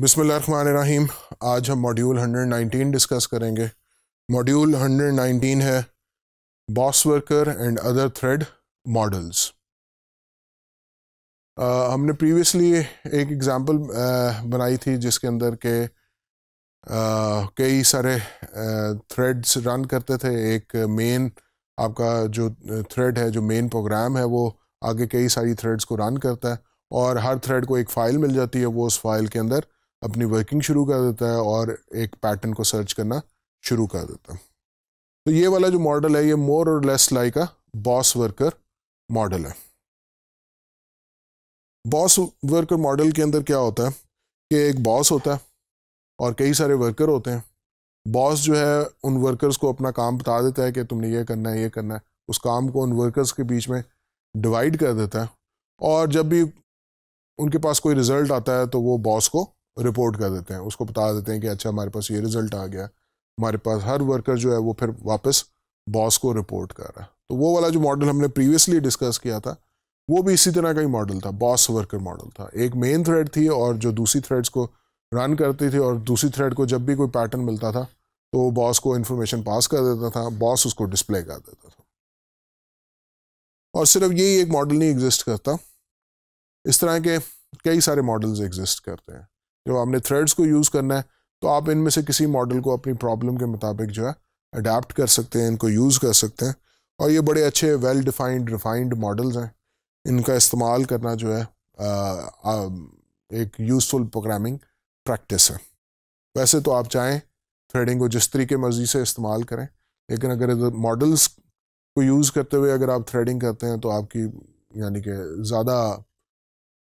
बिसमीम आज हम मॉड्यूल 119 डिस्कस करेंगे मॉड्यूल 119 है boss worker and other thread models हमने प्रीवियसली एक एग्ज़ाम्पल बनाई थी जिसके अंदर के कई सारे थ्रेड्स रन करते थे एक मेन आपका जो थ्रेड है जो मेन प्रोग्राम है वो आगे कई सारी थ्रेड्स को रन करता है और हर थ्रेड को एक फ़ाइल मिल जाती है वो उस फाइल के अंदर अपनी वर्किंग शुरू कर देता है और एक पैटर्न को सर्च करना शुरू कर देता है तो ये वाला जो मॉडल है ये मोर और less like a boss worker model है बॉस वर्कर मॉडल के अंदर क्या होता है कि एक बॉस होता है और कई सारे वर्कर होते हैं बॉस जो है उन वर्कर्स को अपना काम बता देता है कि तुमने ये करना है ये करना है उस काम को उन वर्कर्स के बीच में डिवाइड कर देता है और जब भी उनके पास कोई रिज़ल्ट आता है तो वो बॉस को रिपोर्ट कर देते हैं उसको बता देते हैं कि अच्छा हमारे पास ये रिज़ल्ट आ गया हमारे पास हर वर्कर जो है वो फिर वापस बॉस को रिपोर्ट कर रहा है तो वो वाला जो मॉडल हमने प्रीवियसली डिस्कस किया था वो भी इसी तरह का ही मॉडल था बॉस वर्कर मॉडल था एक मेन थ्रेड थी और जो दूसरी थ्रेड्स को रन करती थी और दूसरी थ्रेड को जब भी कोई पैटर्न मिलता था तो बॉस को इन्फॉर्मेशन पास कर देता था बॉस उसको डिस्प्ले कर देता था और सिर्फ यही एक मॉडल नहीं एग्जिस्ट करता इस तरह के कई सारे मॉडल्स एग्जिस्ट करते हैं जब आपने थ्रेड्स को यूज़ करना है तो आप इनमें से किसी मॉडल को अपनी प्रॉब्लम के मुताबिक जो है अडाप्ट कर सकते हैं इनको यूज़ कर सकते हैं और ये बड़े अच्छे वेल डिफाइंड रिफाइंड मॉडल्स हैं इनका इस्तेमाल करना जो है आ, आ, एक यूज़फुल प्रोग्रामिंग प्रैक्टिस है वैसे तो आप चाहें थ्रेडिंग को जिस तरीके मर्ज़ी से इस्तेमाल करें लेकिन अगर मॉडल्स को यूज़ करते हुए अगर आप थ्रेडिंग करते हैं तो आपकी यानी कि ज़्यादा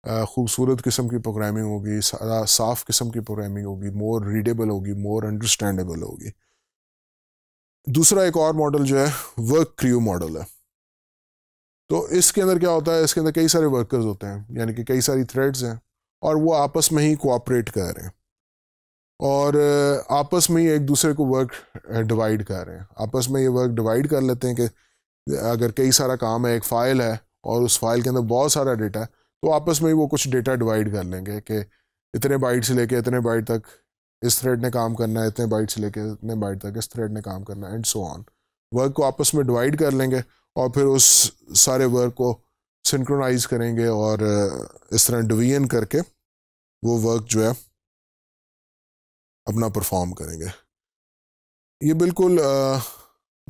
खूबसूरत किस्म की प्रोग्रामिंग होगी साफ किस्म की प्रोग्रामिंग होगी मोर रीडेबल होगी मोर अंडरस्टैंडेबल होगी दूसरा एक और मॉडल जो है वर्क क्रियो मॉडल है तो इसके अंदर क्या होता है इसके अंदर कई सारे वर्कर्स होते हैं यानी कि कई सारी थ्रेड्स हैं और वो आपस में ही कोऑपरेट कर रहे हैं और आपस में ही एक दूसरे को वर्क डिवाइड कर रहे हैं आपस में ये वर्क डिवाइड कर लेते हैं कि अगर कई सारा काम है एक फ़ाइल है और उस फाइल के अंदर बहुत सारा डेटा है तो आपस में ही वो कुछ डेटा डिवाइड कर लेंगे कि इतने बाइट से लेके इतने बाइट तक इस थ्रेड ने काम करना है इतने बाइट से लेके इतने बाइट तक इस थ्रेड ने काम करना है एंड सो ऑन वर्क को आपस में डिवाइड कर लेंगे और फिर उस सारे वर्क को सिंक्रोनाइज करेंगे और uh, इस तरह डिवीजन करके वो वर्क जो है अपना परफॉर्म करेंगे ये बिल्कुल uh,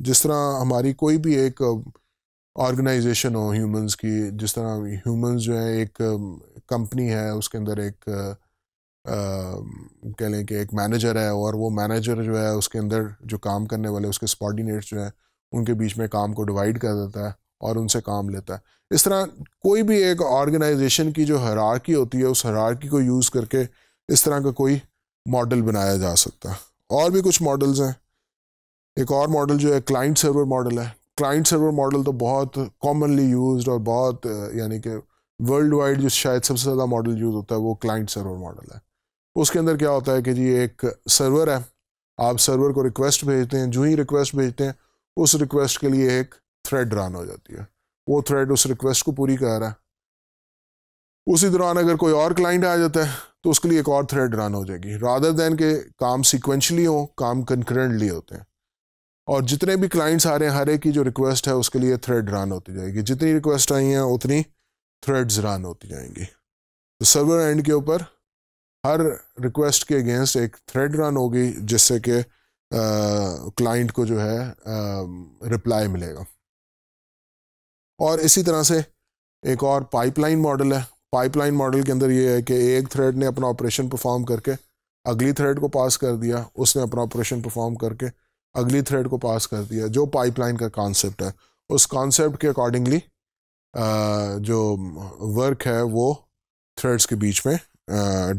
जिस तरह हमारी कोई भी एक uh, ऑर्गेनाइजेशन हो ह्यूमंस की जिस तरह ह्यूमंस जो है एक कंपनी है उसके अंदर एक कह लें कि एक मैनेजर है और वो मैनेजर जो है उसके अंदर जो काम करने वाले उसके स्पॉर्डिनेट्स जो हैं उनके बीच में काम को डिवाइड कर देता है और उनसे काम लेता है इस तरह कोई भी एक ऑर्गेनाइजेशन की जो हरारकी होती है उस हरारकी को यूज़ करके इस तरह का कोई मॉडल बनाया जा सकता है और भी कुछ मॉडल्स हैं एक और मॉडल जो है क्लाइंट सर्वर मॉडल है क्लाइंट सर्वर मॉडल तो बहुत कॉमनली यूज और बहुत uh, यानी कि वर्ल्ड वाइड जो शायद सबसे ज़्यादा मॉडल यूज़ होता है वो क्लाइंट सर्वर मॉडल है उसके अंदर क्या होता है कि जी एक सर्वर है आप सर्वर को रिक्वेस्ट भेजते हैं जो ही रिक्वेस्ट भेजते हैं उस रिक्वेस्ट के लिए एक थ्रेड रन हो जाती है वो थ्रेड उस रिक्वेस्ट को पूरी कर रहा है उसी दौरान अगर कोई और क्लाइंट आ जाता है तो उसके लिए एक और थ्रेड रन हो जाएगी रादर देन के काम सिक्वेंशली हो काम कंक्रेंटली होते हैं और जितने भी क्लाइंट्स आ रहे हैं हर एक की जो रिक्वेस्ट है उसके लिए थ्रेड रन होती जाएगी जितनी रिक्वेस्ट आई हैं उतनी थ्रेड्स रन होती जाएंगी तो सर्वर एंड के ऊपर हर रिक्वेस्ट के अगेंस्ट एक थ्रेड रन होगी जिससे कि क्लाइंट को जो है रिप्लाई मिलेगा और इसी तरह से एक और पाइपलाइन मॉडल है पाइपलाइन मॉडल के अंदर ये है कि एक थ्रेड ने अपना ऑपरेशन परफॉर्म करके अगली थ्रेड को पास कर दिया उसने अपना ऑपरेशन परफॉर्म करके अगली थ्रेड को पास कर दिया जो पाइपलाइन का कॉन्सेप्ट है उस कॉन्सेप्ट के अकॉर्डिंगली जो वर्क है वो थ्रेड्स के बीच में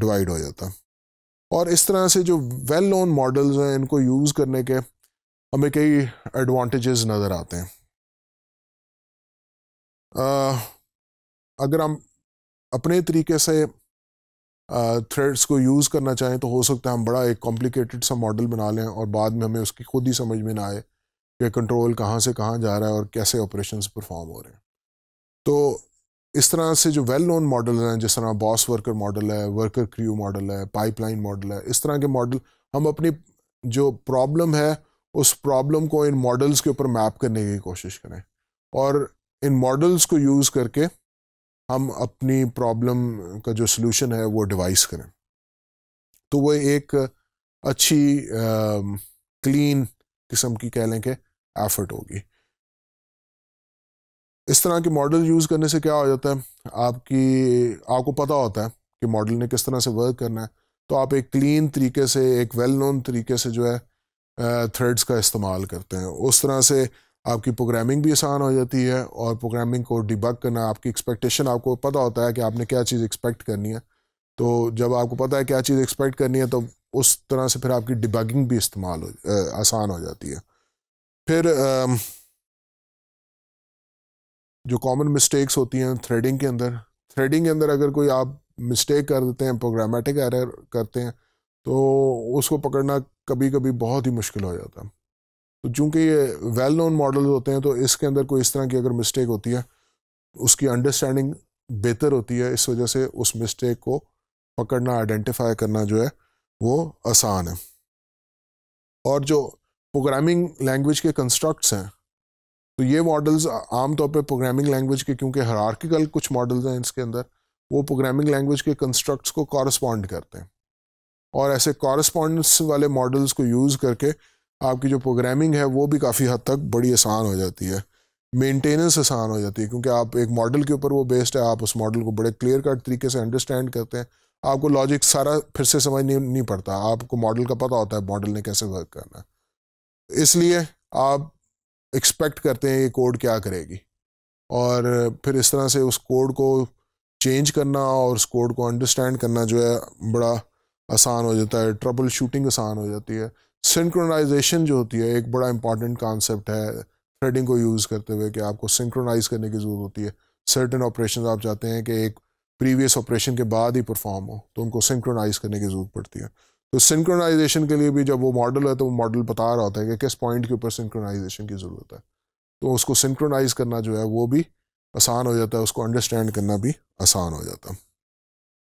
डिवाइड हो जाता है और इस तरह से जो वेल नोन मॉडल्स हैं इनको यूज़ करने के हमें कई एडवांटेजेस नज़र आते हैं आ, अगर हम अपने तरीके से थ्रेड्स को यूज़ करना चाहें तो हो सकता है हम बड़ा एक कॉम्प्लिकेटेड सा मॉडल बना लें और बाद में हमें उसकी खुद ही समझ में ना आए कि कंट्रोल कहाँ से कहाँ जा रहा है और कैसे ऑपरेशन परफॉर्म हो रहे हैं तो इस तरह से जो वेल नोन मॉडल हैं जिस तरह बॉस वर्कर मॉडल है वर्कर क्रियू मॉडल है पाइपलाइन मॉडल है इस तरह के मॉडल हम अपनी जो प्रॉब्लम है उस प्रॉब्लम को इन मॉडल्स के ऊपर मैप करने की कोशिश करें और इन मॉडल्स को यूज़ करके हम अपनी प्रॉब्लम का जो सलूशन है वो डिवाइस करें तो वह एक अच्छी क्लीन किस्म की कह लें कि एफर्ट होगी इस तरह के मॉडल यूज़ करने से क्या हो जाता है आपकी आपको पता होता है कि मॉडल ने किस तरह से वर्क करना है तो आप एक क्लीन तरीके से एक वेल नोन तरीके से जो है थ्रेड्स का इस्तेमाल करते हैं उस तरह से आपकी प्रोग्रामिंग भी आसान हो जाती है और प्रोग्रामिंग को डिबग करना आपकी एक्सपेक्टेशन आपको पता होता है कि आपने क्या चीज़ एक्सपेक्ट करनी है तो जब आपको पता है क्या चीज़ एक्सपेक्ट करनी है तो उस तरह से फिर आपकी डिबगिंग भी इस्तेमाल हो आसान हो जाती है फिर आ, जो कॉमन मिस्टेक्स होती हैं थ्रेडिंग के अंदर थ्रेडिंग के अंदर अगर कोई आप मिस्टेक कर देते हैं प्रोग्रामेटिक एरर करते हैं तो उसको पकड़ना कभी कभी बहुत ही मुश्किल हो जाता है तो चूँकि ये वेल नोन मॉडल होते हैं तो इसके अंदर कोई इस तरह की अगर मिस्टेक होती है उसकी अंडरस्टैंडिंग बेहतर होती है इस वजह से उस मिस्टेक को पकड़ना आइडेंटिफाई करना जो है वो आसान है और जो प्रोग्रामिंग लैंग्वेज के कंस्ट्रक्ट्स हैं तो ये मॉडल्स आमतौर पर प्रोग्रामिंग लैंग्वेज के क्योंकि हरार्किकल कुछ मॉडल्स हैं इसके अंदर वो प्रोग्रामिंग लैंग्वेज के कंस्ट्रक्ट्स को कॉरस्पॉन्ड करते हैं और ऐसे कॉरस्पॉन्डेंस वाले मॉडल्स को यूज़ करके आपकी जो प्रोग्रामिंग है वो भी काफ़ी हद तक बड़ी आसान हो जाती है मेंटेनेंस आसान हो जाती है क्योंकि आप एक मॉडल के ऊपर वो बेस्ड है आप उस मॉडल को बड़े क्लियर कट तरीके से अंडरस्टैंड करते हैं आपको लॉजिक सारा फिर से समझ नहीं, नहीं पड़ता आपको मॉडल का पता होता है मॉडल ने कैसे वर्क करना है इसलिए आप एक्सपेक्ट करते हैं ये कोड क्या करेगी और फिर इस तरह से उस कोड को चेंज करना और उस कोड को अंडरस्टैंड करना जो है बड़ा आसान हो जाता है ट्रबल शूटिंग आसान हो जाती है सिंक्रोनाइजेशन जो होती है एक बड़ा इंपॉर्टेंट कॉन्सेप्ट है थ्रेडिंग को यूज़ करते हुए कि आपको सिंक्रोनाइज करने की ज़रूरत होती है सर्टन ऑपरेशन आप चाहते हैं कि एक प्रीवियस ऑपरेशन के बाद ही परफॉर्म हो तो उनको सिंक्रोनाइज करने की ज़रूरत पड़ती है तो सिंक्रोनाइजेशन के लिए भी जब वो मॉडल है तो वो मॉडल बता रहा होता है कि किस पॉइंट के ऊपर सिंक्रोनाइजेशन की ज़रूरत है तो उसको सिंक्रोनाइज करना जो है वो भी आसान हो जाता है उसको अंडरस्टैंड करना भी आसान हो जाता है